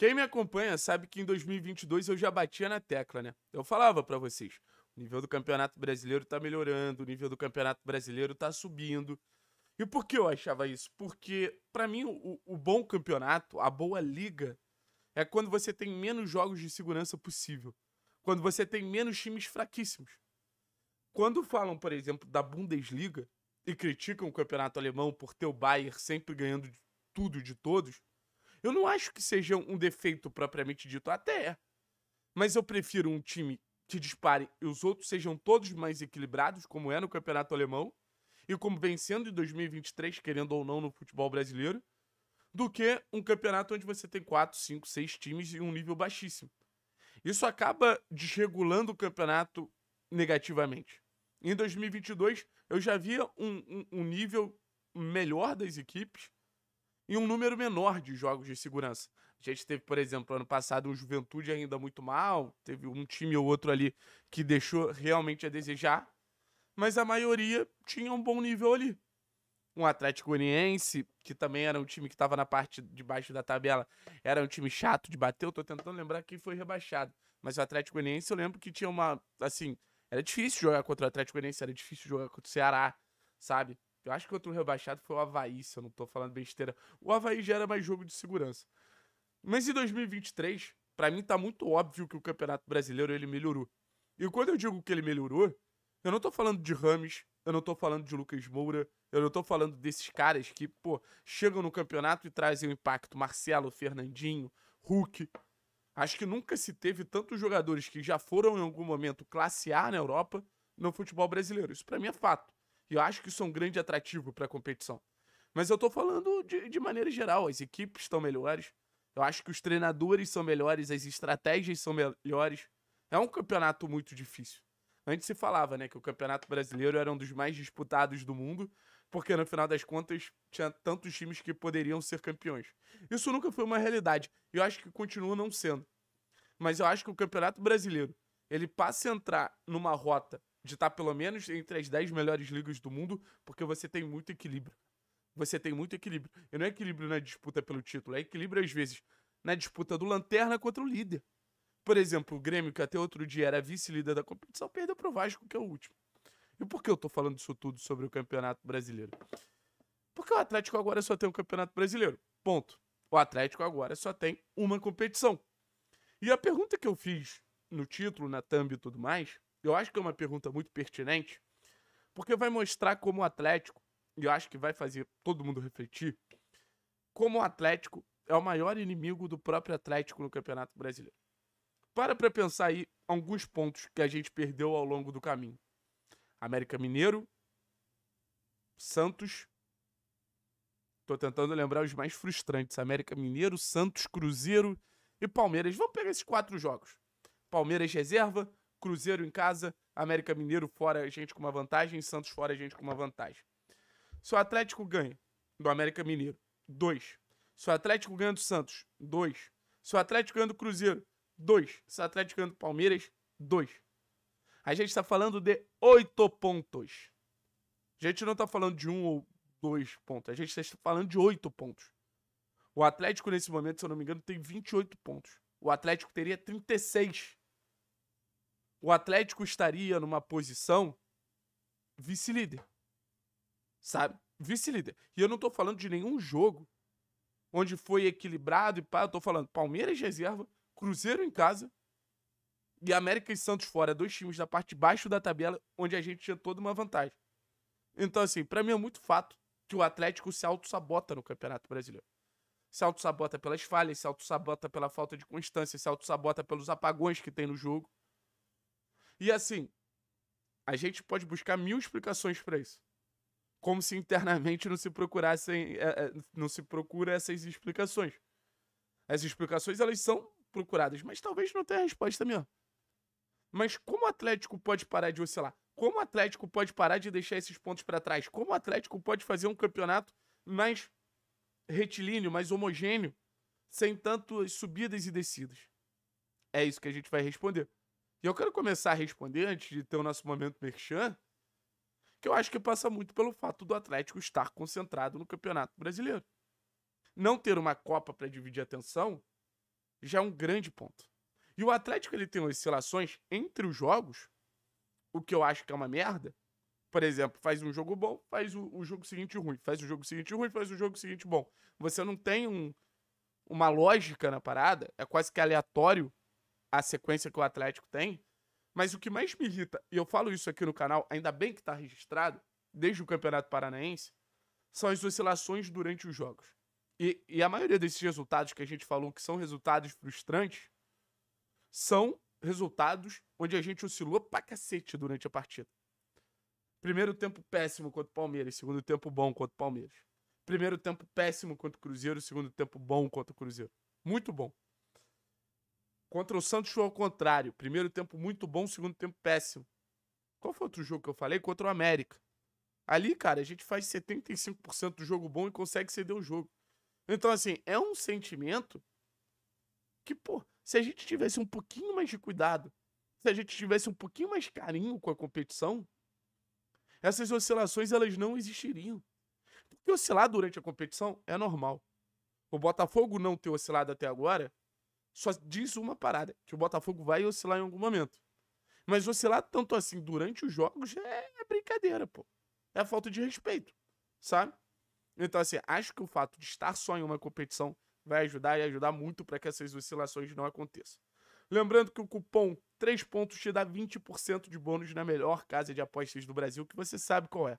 Quem me acompanha sabe que em 2022 eu já batia na tecla, né? Eu falava para vocês, o nível do Campeonato Brasileiro tá melhorando, o nível do Campeonato Brasileiro tá subindo. E por que eu achava isso? Porque para mim o, o bom campeonato, a boa liga é quando você tem menos jogos de segurança possível, quando você tem menos times fraquíssimos. Quando falam, por exemplo, da Bundesliga e criticam o campeonato alemão por ter o Bayern sempre ganhando de tudo de todos, eu não acho que seja um defeito propriamente dito, até é. Mas eu prefiro um time que dispare e os outros sejam todos mais equilibrados, como é no campeonato alemão, e como vencendo em 2023, querendo ou não, no futebol brasileiro, do que um campeonato onde você tem 4, 5, 6 times e um nível baixíssimo. Isso acaba desregulando o campeonato negativamente. Em 2022, eu já via um, um, um nível melhor das equipes, e um número menor de jogos de segurança. A gente teve, por exemplo, ano passado o Juventude ainda muito mal, teve um time ou outro ali que deixou realmente a desejar, mas a maioria tinha um bom nível ali. Um Atlético Goianiense, que também era um time que estava na parte de baixo da tabela, era um time chato de bater. Eu tô tentando lembrar quem foi rebaixado, mas o Atlético Goianiense eu lembro que tinha uma, assim, era difícil jogar contra o Atlético Goianiense, era difícil jogar contra o Ceará, sabe? Eu acho que outro rebaixado foi o Havaí, se eu não tô falando besteira. O Havaí já era mais jogo de segurança. Mas em 2023, para mim tá muito óbvio que o Campeonato Brasileiro ele melhorou. E quando eu digo que ele melhorou, eu não tô falando de Rames, eu não tô falando de Lucas Moura, eu não tô falando desses caras que, pô, chegam no campeonato e trazem o um impacto. Marcelo, Fernandinho, Hulk. Acho que nunca se teve tantos jogadores que já foram em algum momento classe A na Europa no futebol brasileiro. Isso para mim é fato. E eu acho que isso é um grande atrativo para a competição. Mas eu tô falando de, de maneira geral, as equipes estão melhores, eu acho que os treinadores são melhores, as estratégias são melhores. É um campeonato muito difícil. Antes se falava, né, que o Campeonato Brasileiro era um dos mais disputados do mundo, porque no final das contas tinha tantos times que poderiam ser campeões. Isso nunca foi uma realidade, e eu acho que continua não sendo. Mas eu acho que o Campeonato Brasileiro, ele passa a entrar numa rota de estar tá pelo menos entre as 10 melhores ligas do mundo, porque você tem muito equilíbrio. Você tem muito equilíbrio. E não é equilíbrio na disputa pelo título, é equilíbrio às vezes na disputa do lanterna contra o líder. Por exemplo, o Grêmio, que até outro dia era vice-líder da competição, perdeu pro Vasco, que é o último. E por que eu tô falando isso tudo sobre o Campeonato Brasileiro? Porque o Atlético agora só tem o um Campeonato Brasileiro. Ponto. O Atlético agora só tem uma competição. E a pergunta que eu fiz no título, na thumb e tudo mais, eu acho que é uma pergunta muito pertinente, porque vai mostrar como o Atlético, e eu acho que vai fazer todo mundo refletir, como o Atlético é o maior inimigo do próprio Atlético no Campeonato Brasileiro. Para para pensar aí alguns pontos que a gente perdeu ao longo do caminho. América Mineiro, Santos. Tô tentando lembrar os mais frustrantes. América Mineiro, Santos, Cruzeiro e Palmeiras. Vamos pegar esses quatro jogos. Palmeiras reserva, Cruzeiro em casa, América Mineiro fora, a gente com uma vantagem, Santos fora, a gente com uma vantagem. Se o Atlético ganha do América Mineiro, 2. Se o Atlético ganha do Santos, 2. Se o Atlético ganha do Cruzeiro, 2. Se o Atlético ganha do Palmeiras, 2. A gente está falando de 8 pontos. A gente não está falando de 1 um ou 2 pontos. A gente está falando de 8 pontos. O Atlético, nesse momento, se eu não me engano, tem 28 pontos. O Atlético teria 36 o Atlético estaria numa posição vice-líder. Sabe? Vice-líder. E eu não tô falando de nenhum jogo onde foi equilibrado e pá, eu tô falando Palmeiras reserva, Cruzeiro em casa e América e Santos fora, dois times da parte de baixo da tabela, onde a gente tinha toda uma vantagem. Então, assim, para mim é muito fato que o Atlético se auto-sabota no Campeonato Brasileiro. Se auto-sabota pelas falhas, se auto-sabota pela falta de constância, se auto-sabota pelos apagões que tem no jogo. E assim, a gente pode buscar mil explicações para isso. Como se internamente não se procurassem, é, é, não se procura essas explicações. As explicações elas são procuradas, mas talvez não tenha resposta mesmo. Mas como o Atlético pode parar de oscilar? Como o Atlético pode parar de deixar esses pontos para trás? Como o Atlético pode fazer um campeonato mais retilíneo, mais homogêneo, sem tantas subidas e descidas? É isso que a gente vai responder. E eu quero começar a responder, antes de ter o nosso momento merchan, que eu acho que passa muito pelo fato do Atlético estar concentrado no Campeonato Brasileiro. Não ter uma Copa para dividir atenção já é um grande ponto. E o Atlético ele tem oscilações entre os jogos, o que eu acho que é uma merda. Por exemplo, faz um jogo bom, faz o, o jogo seguinte ruim, faz o jogo seguinte ruim, faz o jogo seguinte bom. Você não tem um, uma lógica na parada, é quase que aleatório a sequência que o Atlético tem. Mas o que mais me irrita, e eu falo isso aqui no canal, ainda bem que está registrado, desde o Campeonato Paranaense, são as oscilações durante os jogos. E, e a maioria desses resultados que a gente falou que são resultados frustrantes, são resultados onde a gente oscilou pra cacete durante a partida. Primeiro tempo péssimo contra o Palmeiras, segundo tempo bom contra o Palmeiras. Primeiro tempo péssimo contra o Cruzeiro, segundo tempo bom contra o Cruzeiro. Muito bom. Contra o Santos foi ao contrário. Primeiro tempo muito bom, segundo tempo péssimo. Qual foi outro jogo que eu falei? Contra o América. Ali, cara, a gente faz 75% do jogo bom e consegue ceder o jogo. Então, assim, é um sentimento que, pô, se a gente tivesse um pouquinho mais de cuidado, se a gente tivesse um pouquinho mais carinho com a competição, essas oscilações elas não existiriam. Porque oscilar durante a competição é normal. O Botafogo não ter oscilado até agora só diz uma parada: que o Botafogo vai oscilar em algum momento. Mas oscilar tanto assim durante os jogos é, é brincadeira, pô. É falta de respeito, sabe? Então, assim, acho que o fato de estar só em uma competição vai ajudar e ajudar muito para que essas oscilações não aconteçam. Lembrando que o cupom 3 pontos te dá 20% de bônus na melhor casa de apostas do Brasil, que você sabe qual é.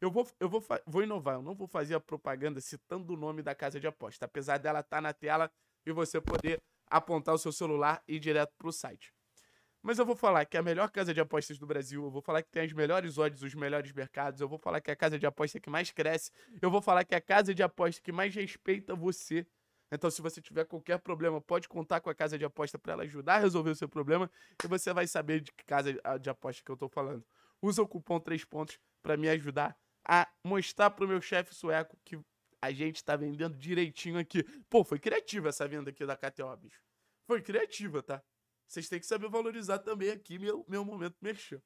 Eu vou, eu vou, vou inovar, eu não vou fazer a propaganda citando o nome da casa de aposta, apesar dela estar tá na tela e você poder apontar o seu celular e ir direto para o site. Mas eu vou falar que é a melhor casa de apostas do Brasil, eu vou falar que tem as melhores odds, os melhores mercados, eu vou falar que é a casa de aposta que mais cresce, eu vou falar que é a casa de aposta que mais respeita você. Então, se você tiver qualquer problema, pode contar com a casa de aposta para ela ajudar a resolver o seu problema e você vai saber de que casa ah, de aposta que eu estou falando. Usa o cupom 3 pontos para me ajudar a mostrar para o meu chefe sueco que a gente tá vendendo direitinho aqui. Pô, foi criativa essa venda aqui da KTO, bicho. Foi criativa, tá? Vocês têm que saber valorizar também aqui meu, meu momento mexer.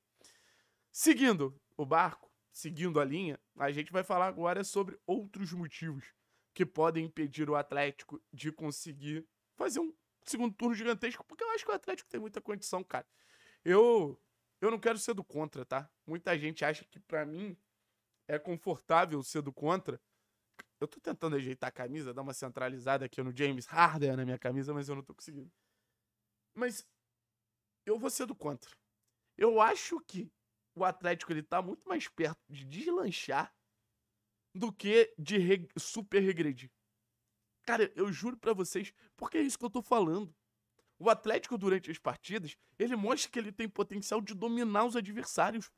Seguindo o barco, seguindo a linha, a gente vai falar agora sobre outros motivos que podem impedir o Atlético de conseguir fazer um segundo turno gigantesco, porque eu acho que o Atlético tem muita condição, cara. Eu eu não quero ser do contra, tá? Muita gente acha que para mim é confortável ser do contra, eu tô tentando ajeitar a camisa, dar uma centralizada aqui no James Harden na minha camisa, mas eu não tô conseguindo. Mas eu vou ser do contra. Eu acho que o Atlético ele tá muito mais perto de deslanchar do que de reg super regredir. Cara, eu juro para vocês, porque é isso que eu tô falando. O Atlético, durante as partidas, ele mostra que ele tem potencial de dominar os adversários.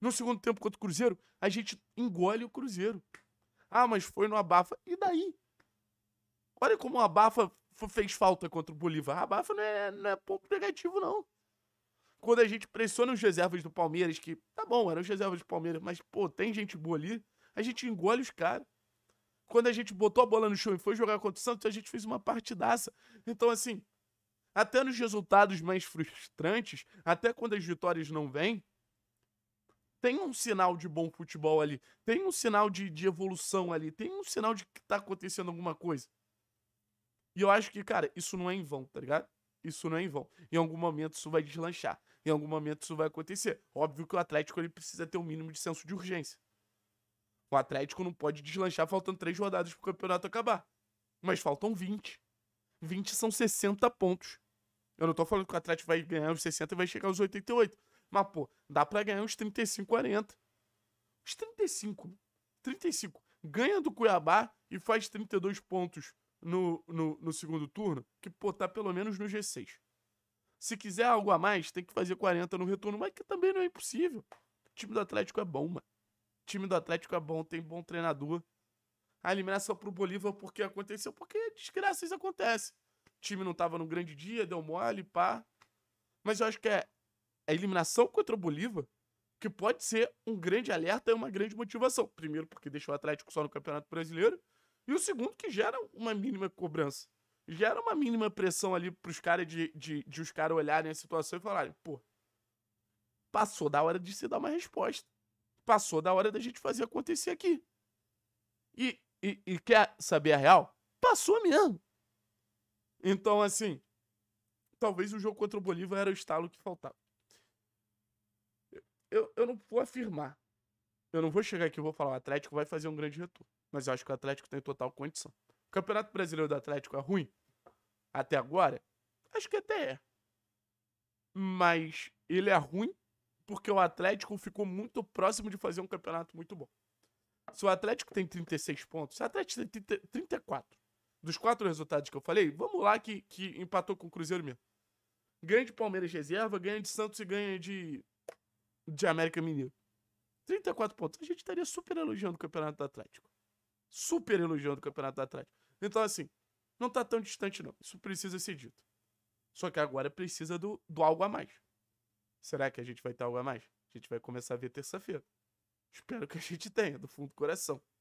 No segundo tempo contra o Cruzeiro, a gente engole o Cruzeiro. Ah, mas foi no Abafa. E daí? Olha como o Abafa fez falta contra o Bolívar. Ah, Abafa não é, não é ponto negativo, não. Quando a gente pressiona os reservas do Palmeiras, que tá bom, eram os reservas do Palmeiras, mas pô, tem gente boa ali, a gente engole os caras. Quando a gente botou a bola no chão e foi jogar contra o Santos, a gente fez uma partidaça. Então, assim, até nos resultados mais frustrantes, até quando as vitórias não vêm, tem um sinal de bom futebol ali, tem um sinal de, de evolução ali, tem um sinal de que tá acontecendo alguma coisa. E eu acho que, cara, isso não é em vão, tá ligado? Isso não é em vão. Em algum momento isso vai deslanchar. Em algum momento isso vai acontecer. Óbvio que o Atlético ele precisa ter o um mínimo de senso de urgência. O Atlético não pode deslanchar faltando três rodadas pro campeonato acabar. Mas faltam 20. 20 são 60 pontos. Eu não tô falando que o Atlético vai ganhar os 60 e vai chegar aos 88. Mas, pô, dá pra ganhar uns 35, 40. Uns 35. 35. Ganha do Cuiabá e faz 32 pontos no, no, no segundo turno, que, pô, tá pelo menos no G6. Se quiser algo a mais, tem que fazer 40 no retorno, mas que também não é impossível. O time do Atlético é bom, mano. O time do Atlético é bom, tem bom treinador. A eliminação pro Bolívar porque aconteceu, porque desgraças acontecem. O time não tava num grande dia, deu mole, pá. Mas eu acho que é, a eliminação contra o Bolívar, que pode ser um grande alerta e uma grande motivação. Primeiro, porque deixou o Atlético só no Campeonato Brasileiro. E o segundo, que gera uma mínima cobrança. Gera uma mínima pressão ali para caras de, de, de, os caras olharem a situação e falarem, pô, passou da hora de se dar uma resposta. Passou da hora da gente fazer acontecer aqui. E, e, e quer saber a real? Passou mesmo. Então, assim, talvez o jogo contra o Bolívar era o estalo que faltava eu, eu não vou afirmar. Eu não vou chegar aqui e vou falar, o Atlético vai fazer um grande retorno. Mas eu acho que o Atlético tem total condição. O Campeonato Brasileiro do Atlético é ruim? Até agora? Acho que até é. Mas ele é ruim porque o Atlético ficou muito próximo de fazer um campeonato muito bom. Se o Atlético tem 36 pontos, se o Atlético tem 30, 34 dos quatro resultados que eu falei, vamos lá que, que empatou com o Cruzeiro mesmo. Ganha de Palmeiras reserva, ganha de Santos e ganha de de América Mineiro. 34 pontos. A gente estaria super elogiando o Campeonato Atlético. Super elogiando o Campeonato Atlético. Então, assim, não tá tão distante, não. Isso precisa ser dito. Só que agora precisa do, do algo a mais. Será que a gente vai ter algo a mais? A gente vai começar a ver terça-feira. Espero que a gente tenha, do fundo do coração.